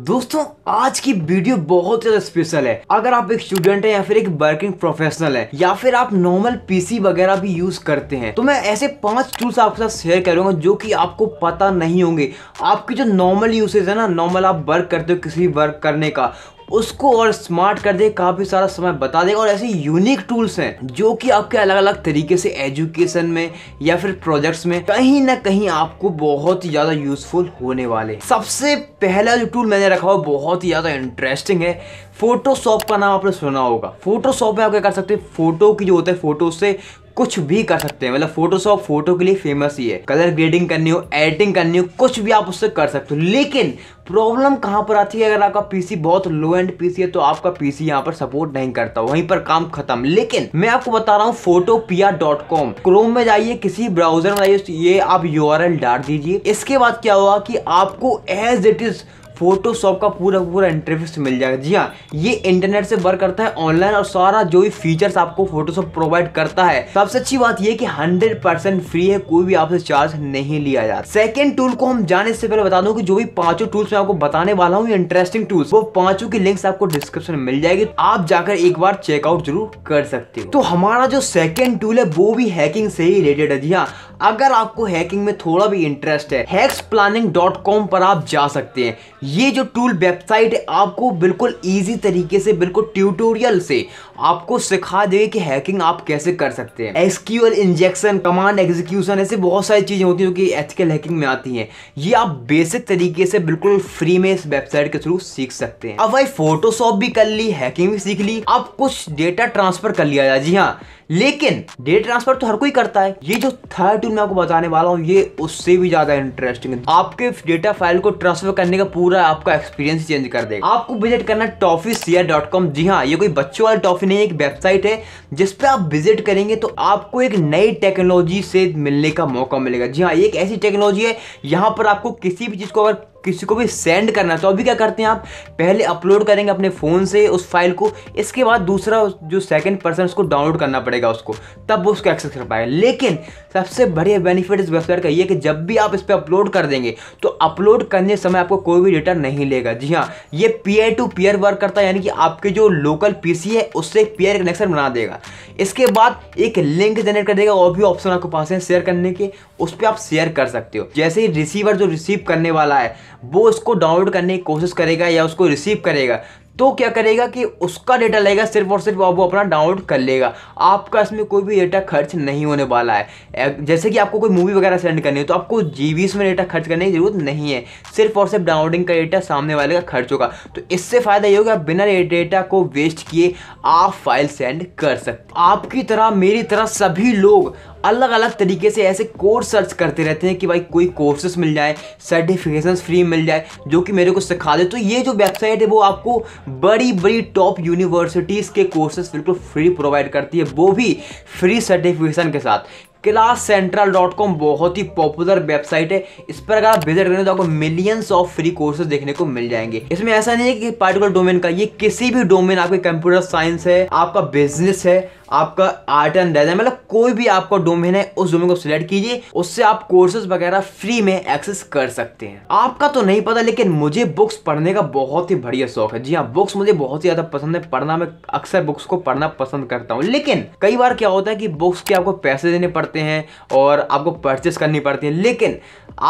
दोस्तों आज की वीडियो बहुत ज़्यादा स्पेशल है अगर आप एक स्टूडेंट है या फिर एक वर्किंग प्रोफेशनल है या फिर आप नॉर्मल पीसी वगैरह भी यूज करते हैं तो मैं ऐसे पांच टूल्स आपके साथ शेयर करूंगा जो कि आपको पता नहीं होंगे आपकी जो नॉर्मल यूसेज है ना नॉर्मल आप वर्क करते हो किसी भी वर्क करने का उसको और स्मार्ट कर दे काफ़ी सारा समय बता दे और ऐसे यूनिक टूल्स हैं जो कि आपके अलग अलग तरीके से एजुकेशन में या फिर प्रोजेक्ट्स में कहीं ना कहीं आपको बहुत ही ज़्यादा यूजफुल होने वाले सबसे पहला जो टूल मैंने रखा हुआ बहुत ही ज़्यादा इंटरेस्टिंग है फोटोशॉप का नाम आपने सुना होगा फोटोशॉप में आप क्या कर सकते हैं फोटो की जो होता है फोटो से कुछ भी कर सकते हैं मतलब फोटोशॉप फोटो के लिए फेमस ही है कलर ग्रेडिंग करनी हो एडिटिंग करनी हो कुछ भी आप उससे कर सकते हो लेकिन प्रॉब्लम कहाँ पर आती है अगर आपका पीसी बहुत लो एंड पीसी है तो आपका पीसी यहाँ पर सपोर्ट नहीं करता वहीं पर काम खत्म लेकिन मैं आपको बता रहा हूँ फोटोपिया डॉट कॉम क्रोम में जाइए किसी ब्राउजर में जाइए ये आप यू डाल दीजिए इसके बाद क्या हुआ कि आपको एज इट इज फोटोशॉप का पूरा पूरा इंटरफेस मिल जाएगा जी हाँ ये इंटरनेट से वर्क करता है ऑनलाइन और सारा जो भी फीचर्स आपको फोटोशॉप प्रोवाइड करता है सबसे अच्छी बात यह कि 100% फ्री है कोई भी आपसे चार्ज नहीं लिया जाता सेकेंड टूल को हम जाने से पहले बता दूं कि जो भी पांचों टूल्स मैं आपको बताने वाला हूँ इंटरेस्टिंग टूल्स वो पांचों की लिंक्स आपको डिस्क्रिप्शन मिल जाएगी आप जाकर एक बार चेकआउट जरूर कर सकते हो तो हमारा जो सेकेंड टूल है वो भी हैकिंग से ही रिलेटेड है जी हाँ अगर आपको हैकिंग में थोड़ा भी इंटरेस्ट है हैक्स प्लानिंग डॉट कॉम पर आप जा सकते हैं ये जो टूल वेबसाइट है आपको बिल्कुल ईजी तरीके से बिल्कुल ट्यूटोरियल से आपको सिखा देगी कि हैकिंग आप कैसे कर सकते हैं एसक्यूएल इंजेक्शन कमांड एग्जीक्यूशन ऐसे बहुत सारी चीज़ें होती हैं जो कि एथिकल हैकिंग में आती हैं ये आप बेसिक तरीके से बिल्कुल फ्री में इस वेबसाइट के थ्रू सीख सकते हैं अब भाई फोटोशॉप भी कर ली हैकिंग भी सीख ली आप कुछ डेटा ट्रांसफर कर लिया जाए जी हाँ लेकिन डेटा ट्रांसफर तो हर कोई करता है ये जो थर्ड टूल मैं आपको बताने वाला हूँ ये उससे भी ज्यादा इंटरेस्टिंग है आपके डेटा फाइल को ट्रांसफर करने का पूरा आपका एक्सपीरियंस चेंज कर देगा आपको विजिट करना टॉफी सीआर डॉट कॉम जी हाँ ये कोई बच्चों वाली टॉफी नहीं एक वेबसाइट है जिसपे आप विजिट करेंगे तो आपको एक नई टेक्नोलॉजी से मिलने का मौका मिलेगा जी हाँ एक ऐसी टेक्नोलॉजी है यहाँ पर आपको किसी भी चीज़ को अगर किसी को भी सेंड करना तो अभी क्या करते हैं आप पहले अपलोड करेंगे अपने फ़ोन से उस फाइल को इसके बाद दूसरा जो सेकंड पर्सन उसको डाउनलोड करना पड़ेगा उसको तब वो उसको एक्सेस कर पाएगा लेकिन सबसे बढ़िया बेनिफिट इस वेबसाइट का ये कि जब भी आप इस पर अपलोड कर देंगे तो अपलोड करने समय आपको कोई भी डेटा नहीं लेगा जी हाँ ये पीयर टू पीयर वर्क करता है यानी कि आपके जो लोकल पी है उससे पीयर कनेक्शन बना देगा इसके बाद एक लिंक जनरेट कर देगा और भी ऑप्शन आपके पास है शेयर करने के उस पर आप शेयर कर सकते हो जैसे ही रिसीवर जो रिसीव करने वाला है वो उसको डाउनलोड करने की कोशिश करेगा या उसको रिसीव करेगा तो क्या करेगा कि उसका डेटा लेगा सिर्फ और सिर्फ वो अपना डाउनलोड कर लेगा आपका इसमें कोई भी डेटा खर्च नहीं होने वाला है जैसे कि आपको कोई मूवी वगैरह सेंड करनी है तो आपको जी में डेटा खर्च करने की ज़रूरत नहीं है सिर्फ और सिर्फ डाउनलोडिंग का डेटा सामने वाले का खर्च होगा तो इससे फ़ायदा ये होगा आप बिना डेटा को वेस्ट किए आप फाइल सेंड कर सकते आपकी तरह मेरी तरह सभी लोग अलग अलग तरीके से ऐसे कोर्स सर्च करते रहते हैं कि भाई कोई कोर्सेस मिल जाए सर्टिफिकेशन फ्री मिल जाए जो कि मेरे को सिखा दे तो ये जो वेबसाइट है वो आपको बड़ी बड़ी टॉप यूनिवर्सिटीज़ के कोर्सेज बिल्कुल फ्री प्रोवाइड करती है वो भी फ्री सर्टिफिकेशन के साथ क्लास सेंट्रल डॉट कॉम बहुत ही पॉपुलर वेबसाइट है इस पर अगर आप विजिट करें तो आपको मिलियंस ऑफ फ्री कोर्सेज देखने को मिल जाएंगे इसमें ऐसा नहीं है कि पार्टिकुलर डोमेन का ये किसी भी डोमेन आपके कंप्यूटर साइंस है आपका बिजनेस है आपका आर्ट एंड डिजाइन मतलब कोई भी आपका डोमेन है उस डोमेन को सिलेक्ट कीजिए उससे आप कोर्सेज वगैरह फ्री में एक्सेस कर सकते हैं आपका तो नहीं पता लेकिन मुझे बुक्स पढ़ने का बहुत ही बढ़िया शौक है जी हाँ बुक्स मुझे बहुत ही ज्यादा पसंद है पढ़ना मैं अक्सर बुक्स को पढ़ना पसंद करता हूँ लेकिन कई बार क्या होता है कि बुक्स के आपको पैसे देने पड़ते हैं और आपको परचेस करनी पड़ती है लेकिन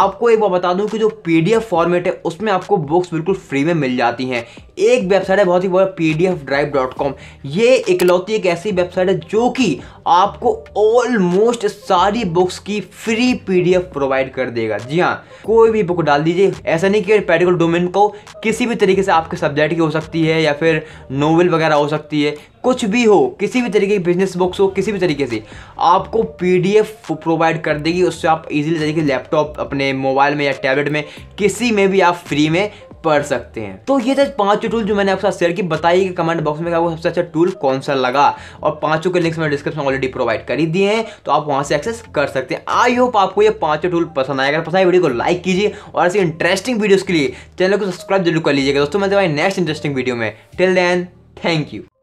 आपको एक बार बता दूं कि जो पीडीएफ फॉर्मेट है उसमें आपको बुक्स बिल्कुल फ्री में मिल जाती हैं एक वेबसाइट है बहुत ही बड़ा P D F drive dot com ये इकलौती एक ऐसी वेबसाइट है जो कि आपको ऑलमोस्ट सारी बुक्स की free P D F provide कर देगा जी हाँ कोई भी बुक डाल दीजिए ऐसा नहीं कि पेडिकल डोमेन को किसी भी तरीके से आपके सब्जेक्ट की हो सकती है या फिर नोवेल वगैरह हो सकती है कुछ भी हो किसी भी तरीके की बिजनेस बुक्स हो किसी भी तरीके से आपको पी डी एफ प्रोवाइड कर देगी उससे आप इजीली तरीके लैपटॉप अपने मोबाइल में या टैबलेट में किसी में भी आप फ्री में पढ़ सकते हैं तो ये थे पांचों टूल जो मैंने आपके साथ शेयर की बताइए कमेंट बॉक्स में वो सबसे अच्छा टूल कौन सा लगा और पांचों के लिंक्स मैंने डिस्क्रिप्शन ऑलरेडी प्रोवाइड कर ही दिए हैं तो आप वहां से एक्सेस कर सकते हैं आई होप आपको ये पांचों टूल पसंद आएगा पसंद आए वीडियो को लाइक कीजिए और ऐसी इंटरेस्टिंग वीडियोज के लिए चैनल को सब्सक्राइब जरूर कर लीजिएगा दोस्तों मैं नेक्स्ट इंटरेस्टिंग वीडियो में टिल देन थैंक यू